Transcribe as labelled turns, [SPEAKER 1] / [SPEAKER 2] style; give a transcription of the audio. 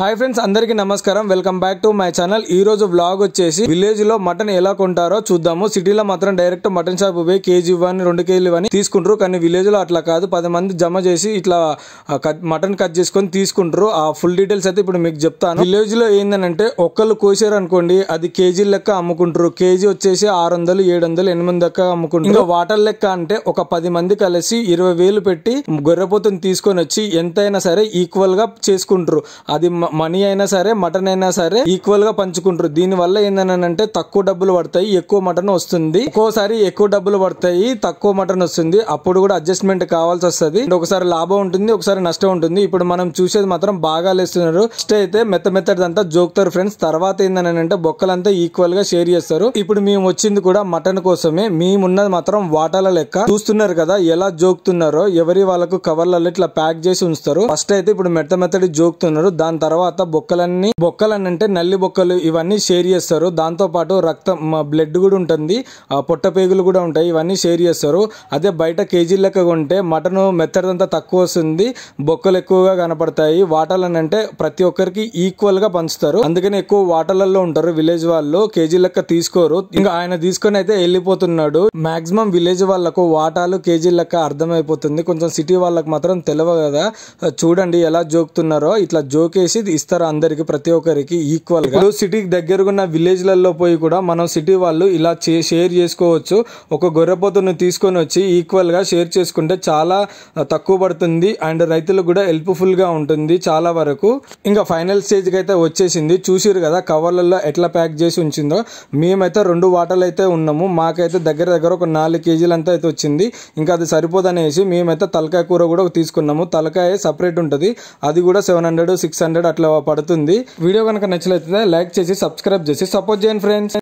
[SPEAKER 1] hi friends అందరికీ నమస్కారం welcome back to my channel ఈ రోజు బ్లాగ్ వచ్చేసి విలేజ్ లో మటన్ ఎలా కొంటారో చూద్దాము సిటీలో మాత్రం డైరెక్ట్ మటన్ షాప్ పోయి కేజీ ఇవ్వని రెండు కేజీలు ఇవ్వని తీసుకుంటారు కానీ విలేజ్ లో అట్లా కాదు పది మంది జమ చేసి ఇట్లా మటన్ కట్ చేసుకొని తీసుకుంటారు ఆ ఫుల్ డీటెయిల్స్ అయితే ఇప్పుడు మీకు చెప్తాను విలేజ్ లో ఏంటంటే ఒక్కళ్ళు కోసారు అనుకోండి అది కేజీ లెక్క అమ్ముకుంటారు కేజీ వచ్చేసి ఆరు వందలు ఏడు వందలు ఎనిమిది లెక్క అమ్ముకుంటారు ఇంకా వాటర్ లెక్క అంటే ఒక పది మంది కలిసి ఇరవై వేలు పెట్టి గొర్రెపోతుని తీసుకొని వచ్చి ఎంతైనా సరే ఈక్వల్ గా చేసుకుంటారు అది మనీ అయినా సరే మటన్ అయినా సరే ఈక్వల్ గా పంచుకుంటారు దీని వల్ల ఏంటనంటే తక్కువ డబ్బులు పడతాయి ఎక్కువ మటన్ వస్తుంది ఒక్కోసారి ఎక్కువ డబ్బులు పడతాయి తక్కువ మటన్ వస్తుంది అప్పుడు కూడా అడ్జస్ట్మెంట్ కావాల్సి వస్తుంది ఒకసారి లాభం ఉంటుంది ఒకసారి నష్టం ఉంటుంది ఇప్పుడు మనం చూసేది మాత్రం బాగా లేస్తున్నారు ఫస్ట్ అయితే మెత్త అంతా జోక్తారు ఫ్రెండ్స్ తర్వాత అంటే బొక్కలంతా ఈక్వల్ గా షేర్ చేస్తారు ఇప్పుడు మేము వచ్చింది కూడా మటన్ కోసమే మేమున్నది మాత్రం వాటాల లెక్క చూస్తున్నారు కదా ఎలా జోకుతున్నారో ఎవరి వాళ్ళకు కవర్లలో ఇట్లా ప్యాక్ చేసి ఉంచుతారు ఫస్ట్ అయితే ఇప్పుడు మెత్త మెత్తడి జోక్తున్నారు దాని తర్వాత తర్వాత బొక్కలన్నీ బొక్కలన్నీ అంటే నల్లి బొక్కలు ఇవన్నీ షేర్ చేస్తారు దాంతో పాటు రక్తం బ్లడ్ కూడా ఉంటుంది పొట్ట పేగులు కూడా ఉంటాయి ఇవన్నీ షేర్ చేస్తారు అదే బయట కేజీ లెక్క కొంటే మటన్ మెత్తడంతా తక్కువ వస్తుంది బొక్కలు ఎక్కువగా కనపడతాయి వాటాలని అంటే ప్రతి ఒక్కరికి ఈక్వల్ గా పంచుతారు అందుకని ఎక్కువ వాటర్లలో ఉంటారు విలేజ్ వాళ్ళు కేజీ లెక్క తీసుకోరు ఇంకా ఆయన తీసుకొని అయితే వెళ్ళిపోతున్నాడు మాక్సిమం విలేజ్ వాళ్ళకు వాటాలు కేజీ లెక్క అర్థమైపోతుంది కొంచెం సిటీ వాళ్ళకి మాత్రం తెలియదు కదా చూడండి ఎలా జోకుతున్నారో ఇట్లా జోకేసి అనేది ఇస్తారు అందరికి ప్రతి ఒక్కరికి ఈక్వల్ గా సిటీకి విలేజ్ విలేజ్లలో పోయి కూడా మనం సిటీ వాళ్ళు ఇలా షేర్ చేసుకోవచ్చు ఒక గొర్రెపోతును తీసుకొని వచ్చి ఈక్వల్ గా షేర్ చేసుకుంటే చాలా తక్కువ పడుతుంది అండ్ రైతులకు కూడా హెల్ప్ఫుల్ గా ఉంటుంది చాలా వరకు ఇంకా ఫైనల్ స్టేజ్ కి అయితే వచ్చేసింది చూసిరు కదా కవర్లలో ఎట్లా ప్యాక్ చేసి ఉంచిందో మేమైతే రెండు వాటలు అయితే ఉన్నాము మాకైతే దగ్గర దగ్గర ఒక నాలుగు కేజీలు అంతా అయితే వచ్చింది ఇంకా అది సరిపోదనేసి మేమైతే తలకాయ కూర కూడా తీసుకున్నాము తలకాయ సపరేట్ ఉంటుంది అది కూడా సెవెన్ హండ్రెడ్ సిక్స్ హండ్రెడ్ అట్లా పడుతుంది వీడియో కనుక నచ్చినట్లయితే లైక్ చేసి సబ్స్క్రైబ్ చేసి సపోర్ట్ చేయండి ఫ్రెండ్స్